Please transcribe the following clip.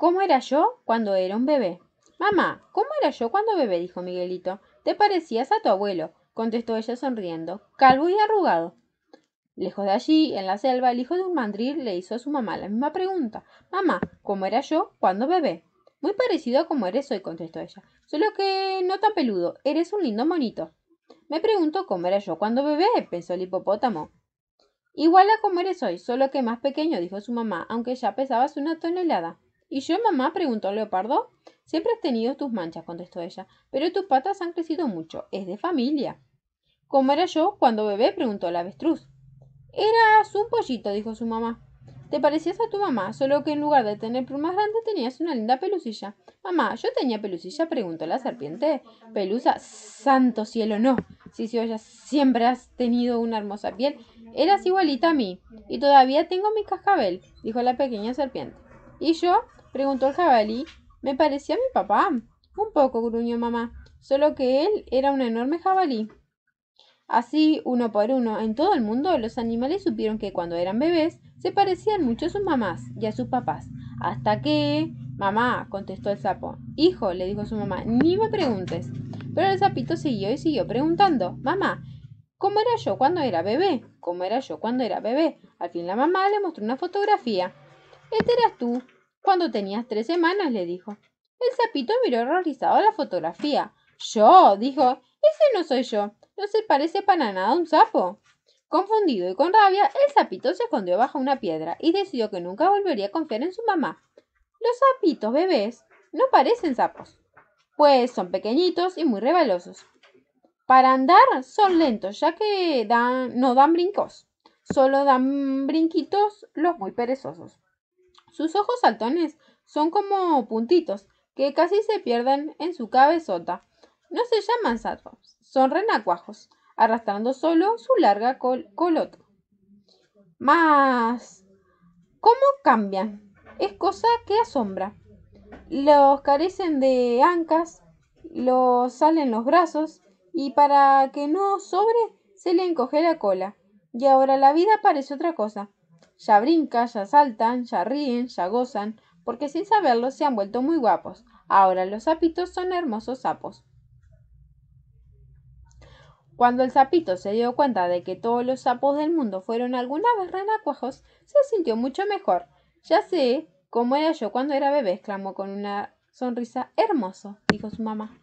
¿Cómo era yo cuando era un bebé? Mamá, ¿cómo era yo cuando bebé? dijo Miguelito. Te parecías a tu abuelo, contestó ella sonriendo, calvo y arrugado. Lejos de allí, en la selva, el hijo de un mandril le hizo a su mamá la misma pregunta. Mamá, ¿cómo era yo cuando bebé? Muy parecido a como eres hoy, contestó ella. Solo que no tan peludo, eres un lindo monito. Me pregunto cómo era yo cuando bebé, pensó el hipopótamo. Igual a como eres hoy, solo que más pequeño, dijo su mamá, aunque ya pesabas una tonelada. ¿Y yo, mamá? preguntó Leopardo. Siempre has tenido tus manchas, contestó ella, pero tus patas han crecido mucho. Es de familia. ¿Cómo era yo cuando bebé? preguntó la avestruz. Eras un pollito, dijo su mamá. Te parecías a tu mamá, solo que en lugar de tener plumas grandes tenías una linda pelucilla. Mamá, ¿yo tenía pelucilla? preguntó la serpiente. Pelusa, santo cielo, no. Si sí, oye, siempre has tenido una hermosa piel. Eras igualita a mí, y todavía tengo mi cascabel, dijo la pequeña serpiente. ¿Y yo? preguntó el jabalí. Me parecía a mi papá. Un poco, gruñó mamá, solo que él era un enorme jabalí. Así, uno por uno, en todo el mundo, los animales supieron que cuando eran bebés se parecían mucho a sus mamás y a sus papás. Hasta que... Mamá, contestó el sapo. Hijo, le dijo su mamá, ni me preguntes. Pero el sapito siguió y siguió preguntando. Mamá, ¿cómo era yo cuando era bebé? ¿Cómo era yo cuando era bebé? Al fin la mamá le mostró una fotografía. Este eras tú, cuando tenías tres semanas, le dijo. El sapito miró horrorizado la fotografía. Yo, dijo, ese no soy yo. No se parece para nada a un sapo. Confundido y con rabia, el sapito se escondió bajo una piedra y decidió que nunca volvería a confiar en su mamá. Los sapitos bebés no parecen sapos, pues son pequeñitos y muy rebelosos. Para andar son lentos, ya que dan, no dan brincos, solo dan brinquitos los muy perezosos. Sus ojos saltones son como puntitos que casi se pierden en su cabezota. No se llaman saltos, son renacuajos, arrastrando solo su larga colota. Más, ¿cómo cambian? Es cosa que asombra. Los carecen de ancas, los salen los brazos y para que no sobre se le encoge la cola. Y ahora la vida parece otra cosa. Ya brincan, ya saltan, ya ríen, ya gozan, porque sin saberlo se han vuelto muy guapos. Ahora los sapitos son hermosos sapos. Cuando el sapito se dio cuenta de que todos los sapos del mundo fueron alguna vez renacuajos, se sintió mucho mejor. Ya sé cómo era yo cuando era bebé, exclamó con una sonrisa. Hermoso, dijo su mamá.